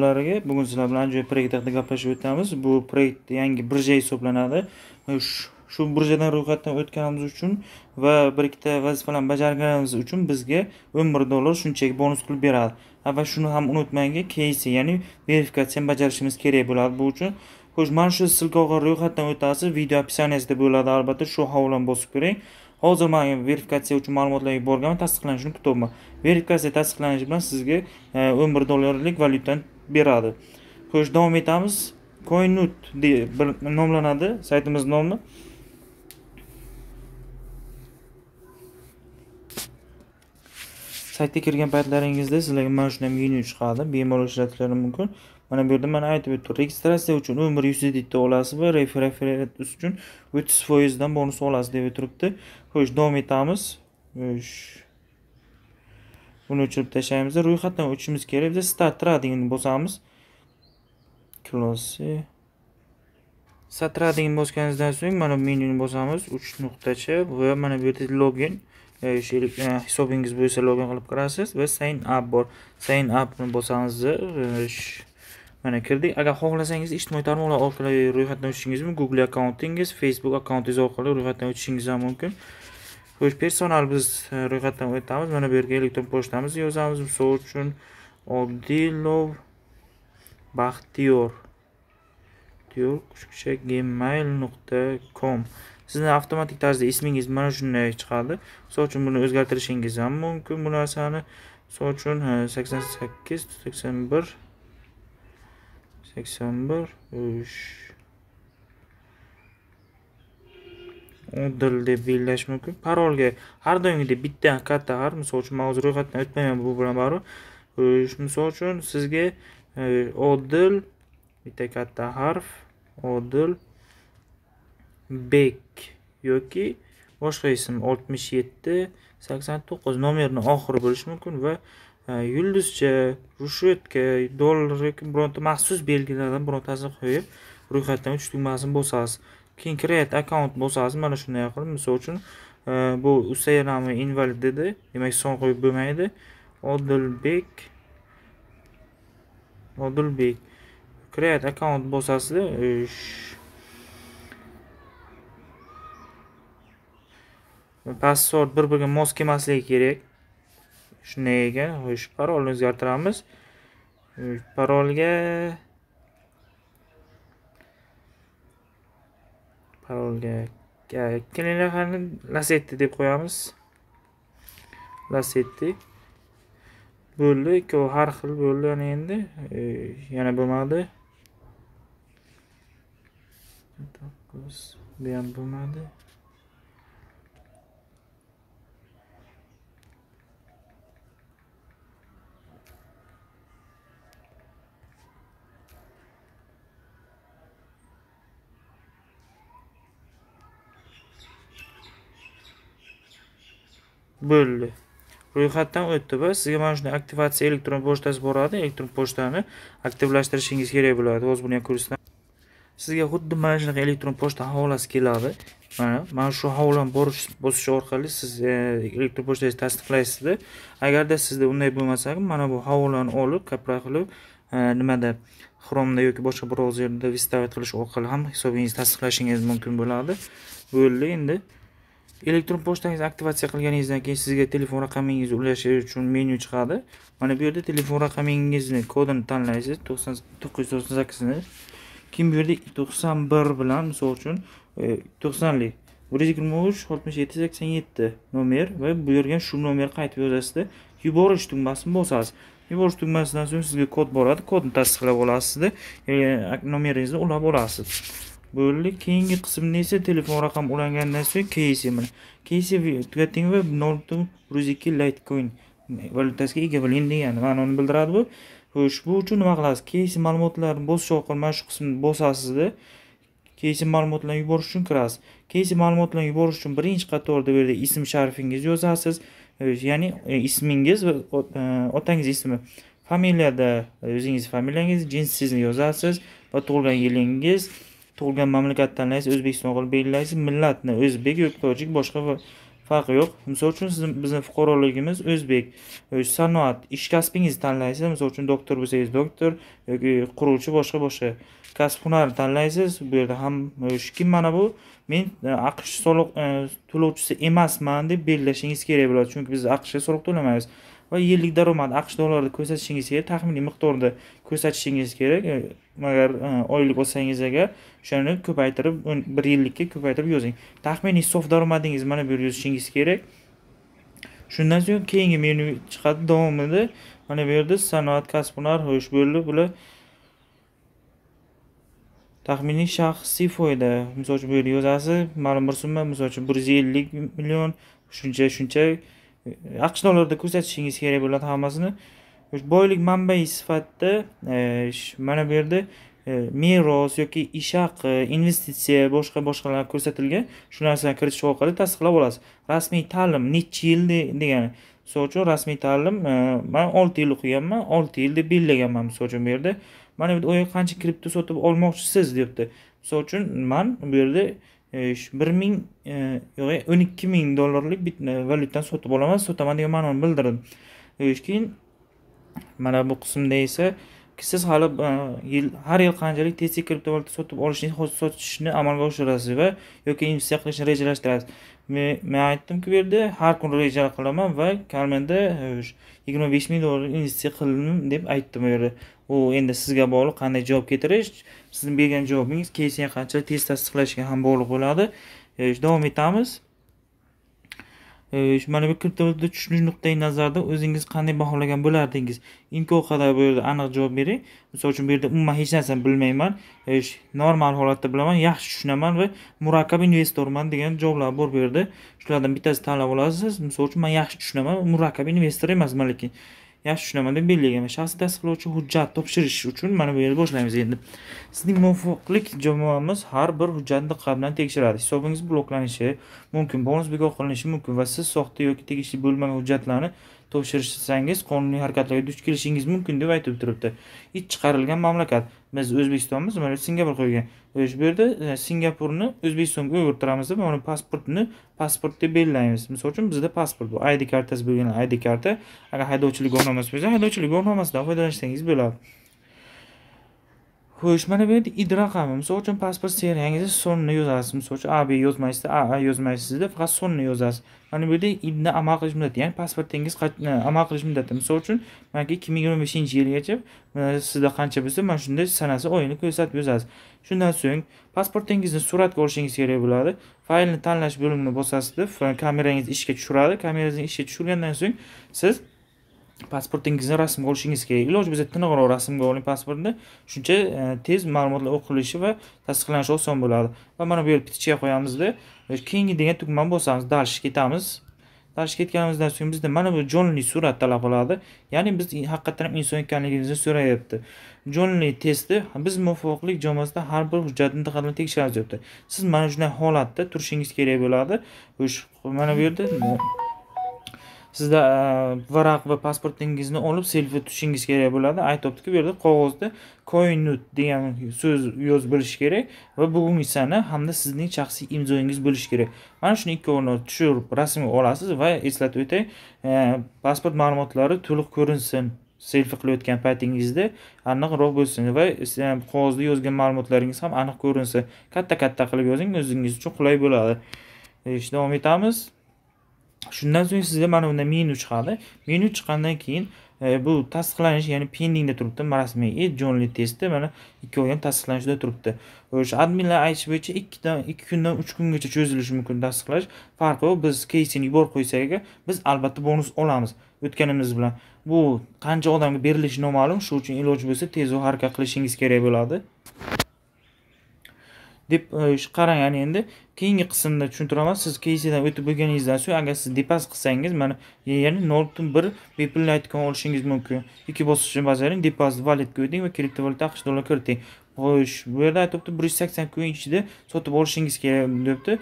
ularga bugun sizlar bilan joy haqida gaplashib o'tamiz bu proyekt yangi birja hisoblanadi shu birjadan ro'yxatdan o'tganimiz uchun va bir ikkita vazifalarni bajarganimiz uchun bizga o'n bir dollar shunchaki bonus qilib beradi va shuni ham unutmangki keysi ya'ni verifikatsiyani bajarishimiz kerak bo'ladi bu uchun xo'sh mana shu orqali ro'yxatdan o'tasiz video описаниясida bo'ladi albatta shu havolani bosib ko'ring hozir man verifikatsiya uchun ma'lumotlar yuborganman tasdiqlanishini kutyapman verifikatsiya tasdiqlanishi bilan sizga o'n e, bir dollarlik valyutani beradi xo'sh davom etamiz coinut deb bir nomlanadi saytimiz nomi saytga kirgan paytlaringizda sizlarga mana shunday menyu chiqadi bemalol ishlatishlari mumkin mana bu yerda mana aytib o'tdim registratsiya uchun o'n bir yuzta olasiz va referat uchun o'ttiz foizdan bonus olasiz deb turibdi xo'sh davom etamiz buni o'chirib tashlaymiz ro'yxatdan o'tishimiz kerak Start statra degan bosamiz klossi statra degan bosganimizdan so'ng mana menyuni bosamiz uch nuqtacha va mana bu yerda login e, e, hisobingiz bo'lsa login qilib kirasiz va sign up bor sign upni bosamiz e, mana kirdik agar xohlasangiz ijtimoiy tarmoqlar orqali ro'yxatdan o'tishingiz mumkin google account'ingiz. facebook accountingiz orqali ro'yxatdan o'tishingiz ham mumkin xo'sh personal biz e, ro'yxatdan o'tamiz mana bu yerga elektron pochtamizni yozamiz misol uchun odilov baxtiyor diyor qo'shimcha gmail nuqta com sizni avtomatik tarzda ismingiz mana shunday chiqadi misol uchun buni o'zgartirishingiz ham mumkin bu narsani misol uchun sakson sakkiz sakson bir sakson bir uch udl deb belgilash mumkin parolga har doimgidek bitta katta harf misol uchun man hozir ro'yxatdan o'tmayman bu bilan baribir misol uchun sizga e, odil bitta katta harf odil bek yoki boshqa ism oltmish yetti sakson to'qqiz nomerni oxiri bo'lishi mumkin va e, yulduzcha rushetka dollar yoki bironta maxsus belgilardan birontasini qo'yib ro'yxatdan o'tish tugmasini bosasiz keyin create account bosasiz mana shunday qilib misol uchun e, bu usayn nomi invalid dedi demak son qo'yib bo'lmaydi odilbek odilbek create account bosasizda e, password bir biriga mos kelmasligi kerak shunday ekan xo'sh parolni o'zgartiramiz e, parolga qarorga ikkala lahani lasetti deb qo'yamiz lasetti bo'ldi ikkovi har xil bo'ldi ana endi e, yana bo'lmadi bu ham bo'lmadi bo'ldi ro'yxatdan o'tdi va sizga mana shunday aktivatsiya elektron pochtasi boradi elektron pochtani aktivlashtirishingiz kerak bo'ladi hozir buni ham ko'rsataman sizga xuddi mana shunaqa elektron pochta havolasi keladi mana mana shu havolani borish bosish orqali siz e, elektron pochtangizni tasdiqlaysizda agarda sizda unday bo'lmasa mana bu havolani olib kopra qilib e, nimada xromda yoki boshqa brauzerda vistavat qilish orqali ham hisobingizni tasdiqlashingiz mumkin bo'ladi bo'ldi endi elektron pochtangizni aktivatsiya qilganingizdan keyin sizga telefon raqamingizni ulashish uchun menyu chiqadi mana bu yerda telefon raqamingizni kodini tanlaysiz to'qson to'qqiz yuz to'qson sakkizini keyin bu yerda to'qson bir bilan misol uchun e, to'qsonlik bir yuz yigirma uch oltmish yetti sakson yetti nomer va yerga shu nomerga qaytib yozasizda yuborish tugmasini bosasiz yuborish tugmasidan so'ng sizga kod boradi kodni tasdiqlab olasizda e, nomeringizni ulab olasiz bo'ldi keyingi qismda esa telefon raqam ulangandan so'ng keysi mana keysi tugating va nol butun yuz ikki litecoin valyutasiga ega bo'ling degani ma'noni bildiradi bu xo'sh bu uchun nima qilasiz keysi ma'lumotlarni bosish orqali mana shu qismni bosasizda keysi ma'lumotlarni yuborish uchun kirasiz keysi ma'lumotlarni yuborish uchun birinchi qatorda bu yerda ism sharifingizni yozasiz ya'ni e, ismingiz va e, otangiz ismi familiyada e, o'zingiz familiyangiz jinsingizni yozasiz va tug'ilgan yilingiz tug'ilgan mamlakat tanlaysiz o'zbekiston qilib belgilaysiz millatni o'zbek yoki tojik boshqa farqi yo'q misol uchun sizni bizni fuqaroligimiz o'zbek sanoat ish kasbingizni tanlaysiz misol uchun doktor bo'lsangiz doktor yoki quruvchi boshqa boshqa kasb hunarni tanlaysiz bu yerda ham e, kim mana bu men e, aqsh soliq e, to'lovchisi emasman deb belgilashingiz kerak bo'ladi chunki biz aqshga soliq to'lamaymiz va yillik daromad aqsh dollarida ko'rsatishingiz kerak taxminiy miqdorda ko'rsatishingiz kerak e, agar e, oylik olsangiz agar o'shani ko'paytirib bir yillikka ko'paytirib yozing taxminiy sof daromadingiz mana bu yerda yozishingiz kerak shundan so'ng keyingi menyu chiqadi davomida mana bu yerda sanoat kasb hunar xo'sh bo'ldi bular taxminiy shaxsiy foyda misol uchun bu yerda yozasiz ma'lum bir summa misol uchun bir yuz ellik million shuncha shuncha aqshnomlarda ko'rsatishingiz kerak bo'ladi hammasini boylik manbai sifatida e, mana bu yerda e, meros yoki ishaq e, investitsiya boshqa boshqalar ko'rsatilgan shu narsani kiritish orqali tasdiqlab olasiz rasmiy ta'lim nechi yil degani misol uchun rasmiy ta'lim man olti yil o'qiganman olti yil deb belgilaganman misol uchun bu yerda mana bu yerda qancha kripto sotib olmoqchisiz debdi misol uchun man bu yerda bir ming e, yo'q o'n ikki ming dollarlik e, valyutani sotib olaman sotaman degan ma'noni bildirdim keyin mana bu qismda esa siz hali e, yil har yil qanchalik tez tez kriptovalyuta sotib olishni sotishni amalga oshirasiz va yoki investitsiya qilishni rejalashtirasiz men aytdimku bu yerda har kuni reja qilaman va kalmanda e, yigirma besh ming dollar investitsiya qildim deb aytdim u yerda u endi sizga bog'liq qanday javob keltirish sizni bergan javobingiz keyin qanchalik tez tasdiqlashga ham bog'liq bo'ladi e, davom etamiz mana bu kriptovalyuta tushunish nuqtai nazaridan o'zingiz qanday baholagan bo'lardingiz inko haqida bu yerda aniq javob bering misol uchun bu yerda umuman hech narsani bilmayman normal holatda bilaman yaxshi tushunaman va murakkab investorman degan javoblar bor bu yerda shulardan bittasini tanlab olasiz misol uchun man yaxshi tushunaman murakkab investor emasman lekin yaxshi tushunamanda belgilangan belgilagan shaxsni tasdiqlovchi hujjat topshirish uchun mana bu yerda boshlaymiz endi sizning muvofiqlik jamoamiz har bir hujjatni diqqat bilan tekshiradi hisobingiz bloklanishi mumkin bonus bekor qilinishi mumkin va siz soxta yoki tegishli bo'lmagan hujjatlarni topshirishsangiz qonuniy harakatlarga duch kelishingiz mumkin deb aytib turibdi it chiqarilgan mamlakat biz o'zbekistonmiz mana singapur qo'ygan bu yerda e, singapurni o'zbekistonga o'girtiramiz deb mana pasportni pasport deb belgilaymiz misol uchun bizda pasport bu id kartasi bo'lgan id karta agar haydovchilik guvohnomasi bo'lsa haydovchilik guvohnomasidan foydalansangiz bo'ladi xo'sh mana bu yerda id raqami misol uchun pasport seriyangizda sonni yozasiz misol uchun ab yozmaysizda aa yozmaysizda faqat sonni yozasiz mana bu yerda idni amal qilish muddati ya'ni pasportingiz e, amal qilish muddati misol uchun manki ikki ming yigirma beshinchi yilgacha sizda qancha bo'lsa mana shunday sanasi oyini ko'rsatib yozasiz shundan so'ng pasportingizni suratga olishingiz kerak bo'ladi faylni tanlash bo'limini bosasizda kamerangiz ishga tushiradi kamerangizni ishga tushirgandan so'ng siz pasportingizni rasmga olishingiz kerak iloji bo'lsa tiniqroq rasmga oling pasportni shuncha e, tez ma'lumotlar o'qilishi va tasdiqlanishi oson bo'ladi va mana bu yerda pitichka qo'yamizda e, keyingi degan tugmani bosamiz дальше ketamiz dars ketganimizdan so'ng bizda mana bu jonli surat talab qiladi ya'ni biz haqiqatdan ham inson ekanligimizni so'rayapti jonli testi biz muvaffaqiyatlik jamoasida har bir hujjatni diqqat bilan tekshiramiz deyapti siz mana shunday holatda turishingiz kerak bo'ladi mana bu yerda sizda e, varaq va pasportingizni olib selfi tutishingiz kerak bo'ladi aytyaptiki bu yerda qog'ozda koinut degan so'z yozib bo'lishi kerak va bugungi sana hamda sizning shaxsiy imzoingiz bo'lishi kerak mana shuni ikkovini tushirib rasmga olasiz va eslatib o'tay e, pasport ma'lumotlari to'liq ko'rinsin selfi qilayotgan paytingizda aniqroq bo'lsin va e, qog'ozda yozgan ma'lumotlaringiz ham aniq ko'rinsin katta katta qilib yozing o'zingiz uchun qulay bo'ladi ish davom etamiz shundan so'ng sizda mana bunda menu chiqadi menu chiqqandan keyin e, bu tasdiqlanish ya'ni pendingda turibdi rasmiy e jonli testi mana ikkovi ham tasdiqlanishda turibdi o'sha e, adminlar aytish bo'yicha ikkidan ikki kundan uch kungacha cho'zilishi mumkin tasdiqlash farqi biz keysini yuborib qo'ysak biz albatta bonus olamiz o'tganimiz bilan bu qancha odamga berilishi noma'lum shuning uchun iloji bo'lsa tezroq harakat qilishingiz kerak bo'ladi deb e, qarang yani endi keyingi qismda tushuntiraman siz keysidan o'tib bo'lganingizdan so'ng agar siz depas qilsangiz mana ya'ni nol butun bir bepul aytgan olishingiz mumkin ikki bosqichni bajaring depozit valyutaga o'ting va kriptovalyuta aqsh dollar kiriting xo'sh bu yerda aytyapti bir yuz sakson kun ichida sotib olishingiz kerak debdi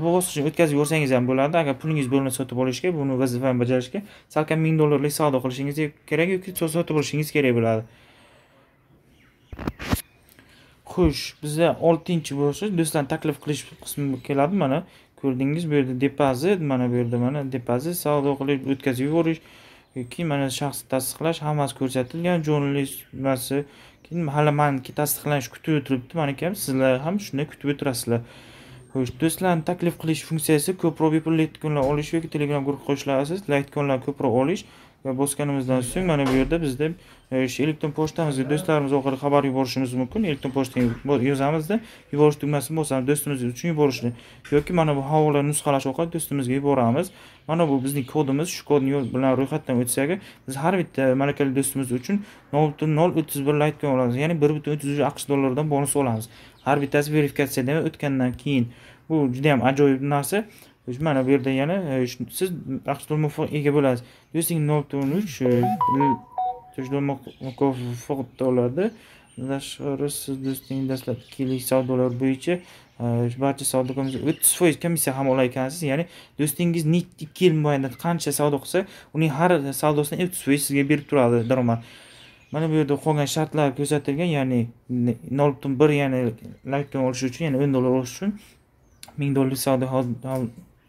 bu bosqichni o'tkazib yuborsangiz ham bo'ladi agar pulingiz bo'lmasa sotib olishga buni vazifani bajarishga salkam ming dollarlik savdo qilishingiz kerak yoki sotib olishingiz kerak bo'ladi xo'sh bizda oltinchi bo'lsa do'stlar taklif qilish qismi keladi mana ko'rdingiz bu yerda depozit mana bu yerda mana depozit savdo qilish o'tkazib yuborish yoki mana shaxsni tasdiqlash hammasi ko'rsatilgan jurnalistmasi keyin hali maniki tasdiqlanish kutib o'tiribdi mana kam sizlar ham shunday kutib o'tirasizlar xo'sh do'stlarni taklif qilish funksiyasi ko'proq bepul leytkonlar olish yoki telegram guruhiga qo'shilasiz leytkonlarni ko'proq olish va bosganimizdan so'ng mana bu yerda bizda o'sha e, elektron pochtamizga do'stlarimiz orqali xabar yuborishimiz mumkin elektron pochtaga yozamizda yuborish tugmasi bo'lsa do'stimiz uchun yuborishni yoki mana bu havola nusxalash orqali do'stimizga yuboramiz mana bu bizning kodimiz shu kod bilan ro'yxatdan o'tsak biz har bitta malakali do'stimiz uchun nol butun nol o'ttiz bir laytga olamiz ya'ni bir butun o'ttiz uch aqsh dollaridan bonus olamiz har bittasi verifikatsiyadan o'tgandan keyin bu juda yam ajoyib narsa mana bu yerda yana e, siz maqsadul muvaffaq ega bo'lasiz do'sting nol to'rt uch e, mukofot oladi tashqari siz do'sting dastlabki yillik savdolar bo'yicha e, barcha savdo komissiyasi o'ttiz foiz komissiya ham olar ekansiz ya'ni do'stingiz ikki yil mobaynida qancha savdo qilsa uning har savdosidan o'ttiz foiz sizga berib turadi daromad mana bu yerda qolgan shartlar ko'rsatilgan ya'ni nol butun bir ya'ni lakton olish uchun ya'ni o'n dollar olish uchun ming dollar savdo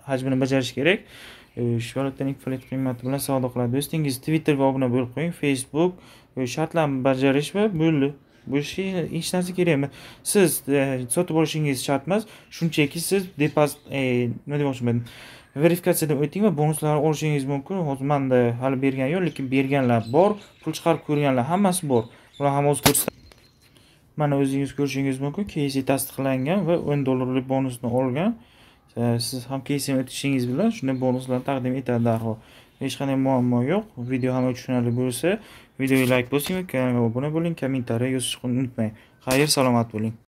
hajmini bajarish kerak э, shu valyutaning plet qiymati bilan savdo qiladi do'stingiz twitterga obuna bo'lib qo'ying facebook э, shartlarni bajarish va bo'ldi bu hech narsa kerak emas siz э, sotib olishingiz shart emas shunchaki siz depozit nima demoqchiman verifikatsiyadan o'ting va bonuslarni olishingiz mumkin hozir manda hali bergan yo'q lekin berganlar bor pul chiqarib ko'rganlar hammasi bor ular ham o'zi ko'rsa mana o'zingiz ko'rishingiz mumkin keysi tasdiqlangan va o'n dollarlik bonusni olgan siz ham kesim o'tishingiz bilan shunday bonuslarni taqdim etadi darhol hech qanday muammo yo'q video hamma tushunarli bo'lsa videoga layk bosing kanalga obuna bo'ling kommentariya yozishni unutmang xayr salomat bo'ling